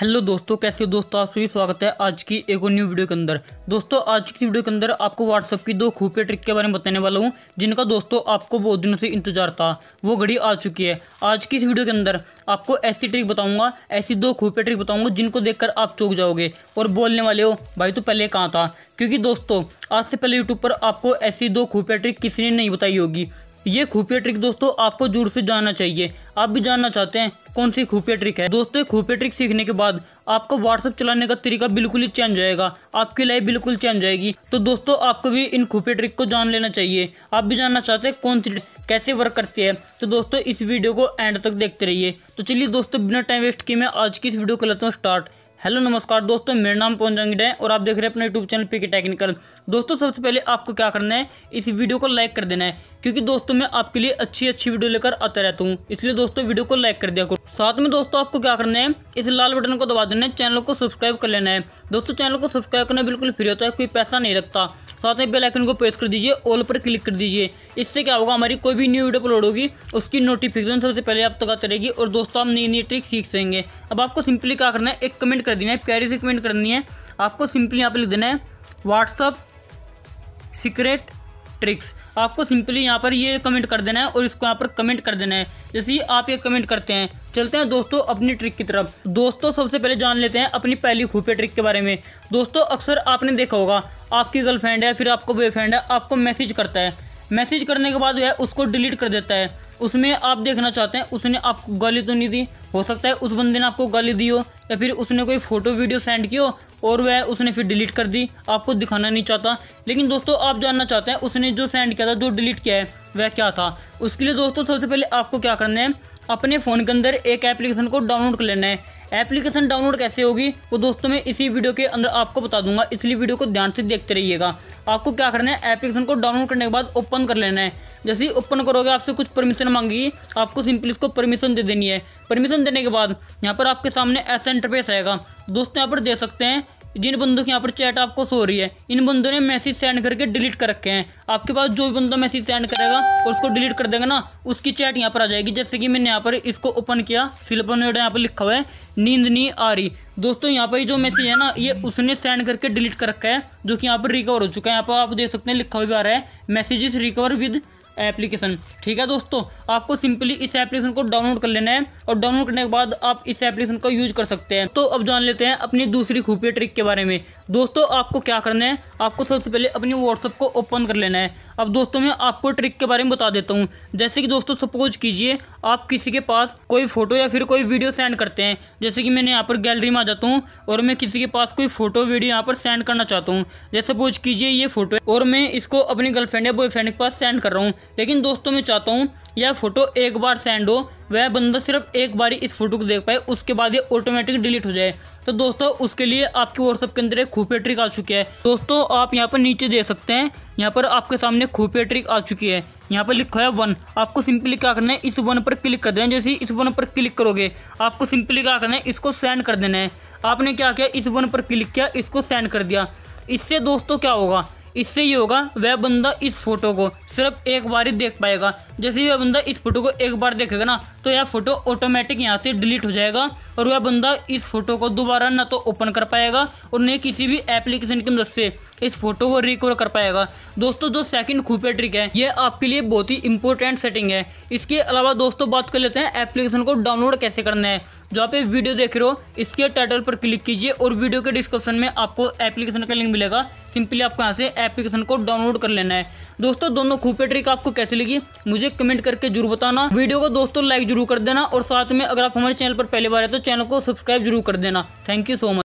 hello दोस्तों कैसे हो दोस्तों आप सभी स्वागत है आज की एक और न्यू वीडियो के अंदर दोस्तों आज की वीडियो के अंदर आपको व्हाट्सअप की दो खूफे ट्रिक के बारे में बताने वाला हूं जिनका दोस्तों आपको बहुत दिनों से इंतजार था वो घड़ी आ चुकी है आज की इस वीडियो के अंदर आपको ऐसी ट्रिक बताऊँगा ऐसी दो खूफिया ट्रिक बताऊँगा जिनको देख आप चौक जाओगे और बोलने वाले हो भाई तो पहले कहाँ था क्योंकि दोस्तों आज से पहले यूट्यूब पर आपको ऐसी दो खूफे ट्रिक किसी ने नहीं बताई होगी ये खुफिया ट्रिक दोस्तों आपको जोर से जानना चाहिए आप भी जानना चाहते हैं कौन सी खुफिया ट्रिक है दोस्तों खुफिया ट्रिक सीखने के बाद आपका व्हाट्सअप चलाने का तरीका बिल्कुल ही चेंज जाएगा आपकी लाइफ बिल्कुल चेंज जाएगी तो दोस्तों आपको भी इन खुफिया ट्रिक को जान लेना चाहिए आप भी जानना चाहते हैं कौन सी कैसे वर्क करती है तो दोस्तों इस वीडियो को एंड तक देखते रहिए तो चलिए दोस्तों बिना टाइम वेस्ट किए मैं आज की इस वीडियो को लेता हूँ स्टार्ट हेलो नमस्कार दोस्तों मेरा नाम पवनजंगड है और आप देख रहे हैं अपने YouTube channel P K technical दोस्तों सबसे पहले आपको क्या करना है इस वीडियो को लाइक कर देना है क्योंकि दोस्तों मैं आपके लिए अच्छी अच्छी वीडियो लेकर आता रहता हूँ इसलिए दोस्तों वीडियो को लाइक कर दिया करो साथ में दोस्तों आपको क्या करना है इस लाल बटन को दबा देना है चैनल को सब्सक्राइब कर लेना है दोस्तों चैनल को सब्सक्राइब करना बिल्कुल फ्री होता है कोई पैसा नहीं लगता साथ में बेल आइकन को प्रेस कर दीजिए ऑल पर क्लिक कर दीजिए इससे क्या होगा हमारी कोई भी न्यू वीडियो अपलोड होगी उसकी नोटिफिकेशन सबसे पहले आप तक आती रहेगी और दोस्तों आप नई नई ट्रिक सीख सकेंगे अब आपको सिंपली क्या करना है एक कमेंट कर देना है प्यारी से कमेंट करनी है आपको सिंपली यहाँ पर लिख देना है व्हाट्सअप सीक्रेट ट्रिक्स आपको सिंपली यहाँ पर ये कमेंट कर देना है और इसको यहाँ पर कमेंट कर देना है जैसे ही आप ये कमेंट करते हैं चलते हैं दोस्तों अपनी ट्रिक की तरफ दोस्तों सबसे पहले जान लेते हैं अपनी पहली खूफिया ट्रिक के बारे में दोस्तों अक्सर आपने देखा होगा आपकी गर्लफ्रेंड है फिर आपको बॉयफ्रेंड है आपको मैसेज करता है मैसेज करने के बाद वह उसको डिलीट कर देता है उसमें आप देखना चाहते हैं उसने आपको गाली तो नहीं दी हो सकता है उस बंदे ने आपको गाली दी हो या फिर उसने कोई फ़ोटो वीडियो सेंड की हो और वह उसने फिर डिलीट कर दी आपको दिखाना नहीं चाहता लेकिन दोस्तों आप जानना चाहते हैं उसने जो सेंड किया था जो डिलीट किया है वह क्या था उसके लिए दोस्तों सबसे पहले आपको क्या करना है अपने फ़ोन के अंदर एक एप्लीकेशन को डाउनलोड कर लेना है एप्लीकेशन डाउनलोड कैसे होगी वो दोस्तों मैं इसी वीडियो के अंदर आपको बता दूंगा इसलिए वीडियो को ध्यान से देखते रहिएगा आपको क्या करना है एप्लीकेशन को डाउनलोड करने के बाद ओपन कर लेना है जैसे ही ओपन करोगे आपसे कुछ परमिशन मांगी आपको सिंपली इसको परमिशन दे देनी है परमिशन देने के बाद यहाँ पर आपके सामने ऐसा इंटरफेस आएगा दोस्तों यहाँ पर देख सकते हैं जिन बंदों के यहाँ पर चैट आपको सो रही है इन बंदों ने मैसेज सेंड करके डिलीट कर रखे हैं आपके पास जो भी बंदा मैसेज सेंड करेगा और उसको डिलीट कर देगा ना उसकी चैट यहाँ पर आ जाएगी जैसे कि मैंने यहाँ पर इसको ओपन किया सिलपन यहाँ पर लिखा हुआ है नींद नहीं आ रही दोस्तों यहाँ पर जो मैसेज है ना ये उसने सेंड करके डिलीट कर रखा है जो कि यहाँ पर रिकवर हो चुका है यहाँ पर आप देख सकते हैं लिखा हुआ भी आ रहा है मैसेजेस रिकवर विद एप्लीकेशन ठीक है दोस्तों आपको सिंपली इस एप्लीकेशन को डाउनलोड कर लेना है और डाउनलोड करने के बाद आप इस एप्लीकेशन का यूज कर सकते हैं तो अब जान लेते हैं अपनी दूसरी खुफिया ट्रिक के बारे में दोस्तों आपको क्या करना है आपको सबसे पहले अपनी व्हाट्सअप को ओपन कर लेना है अब दोस्तों मैं आपको ट्रिक के बारे में बता देता हूँ जैसे कि दोस्तों सपोज कीजिए आप किसी के पास कोई फ़ोटो या फिर कोई वीडियो सेंड करते हैं जैसे कि मैंने यहाँ पर गैलरी में आ जाता हूँ और मैं किसी के पास कोई फ़ोटो वीडियो यहाँ पर सेंड करना चाहता हूँ जैसे सपोज कीजिए ये फ़ोटो और मैं इसको अपनी गर्लफ्रेंड या बॉयफ्रेंड के पास सेंड कर रहा हूँ लेकिन दोस्तों मैं चाहता हूँ यह फ़ोटो एक बार सेंड हो वह बंदा सिर्फ एक बार ही इस फोटो को देख पाए उसके बाद ये ऑटोमेटिक डिलीट हो जाए तो दोस्तों उसके लिए आपके व्हाट्सअप के अंदर एक खूफे ट्रिक आ चुकी है दोस्तों आप यहाँ पर नीचे देख सकते हैं यहाँ पर आपके सामने खूफे ट्रिक आ चुकी है यहाँ पर लिखा है वन आपको सिंपली क्या करना है इस वन पर क्लिक कर देना है जैसे इस वन पर क्लिक करोगे आपको सिंपली क्या करना है इसको सेंड कर देना है आपने क्या किया इस वन पर क्लिक किया इसको सेंड कर दिया इससे दोस्तों क्या होगा इससे ये होगा वह बंदा इस फोटो को सिर्फ एक बार ही देख पाएगा जैसे ही वह बंदा इस फोटो को एक बार देखेगा ना तो यह फोटो ऑटोमेटिक यहाँ से डिलीट हो जाएगा और वह बंदा इस फोटो को दोबारा ना तो ओपन कर पाएगा और न किसी भी एप्लीकेशन की मदद से इस फोटो को रिकवर कर पाएगा दोस्तों जो सेकंड खूपे ट्रिक है ये आपके लिए बहुत ही इंपॉर्टेंट सेटिंग है इसके अलावा दोस्तों बात कर लेते हैं एप्लीकेशन को डाउनलोड कैसे करना है जहाँ पे वीडियो देख रहे हो इसके टाइटल पर क्लिक कीजिए और वीडियो के डिस्क्रिप्शन में आपको एप्लीकेशन का लिंक मिलेगा सिंपली आपको यहाँ से एप्लीकेशन को डाउनलोड कर लेना है दोस्तों दोनों खूपे ट्रिक आपको कैसे लगी मुझे कमेंट करके जरूर बताना वीडियो को दोस्तों लाइक जरूर कर देना और साथ में अगर आप हमारे चैनल पर पहली बार है तो चैनल को सब्सक्राइब जरूर कर देना थैंक यू सो मच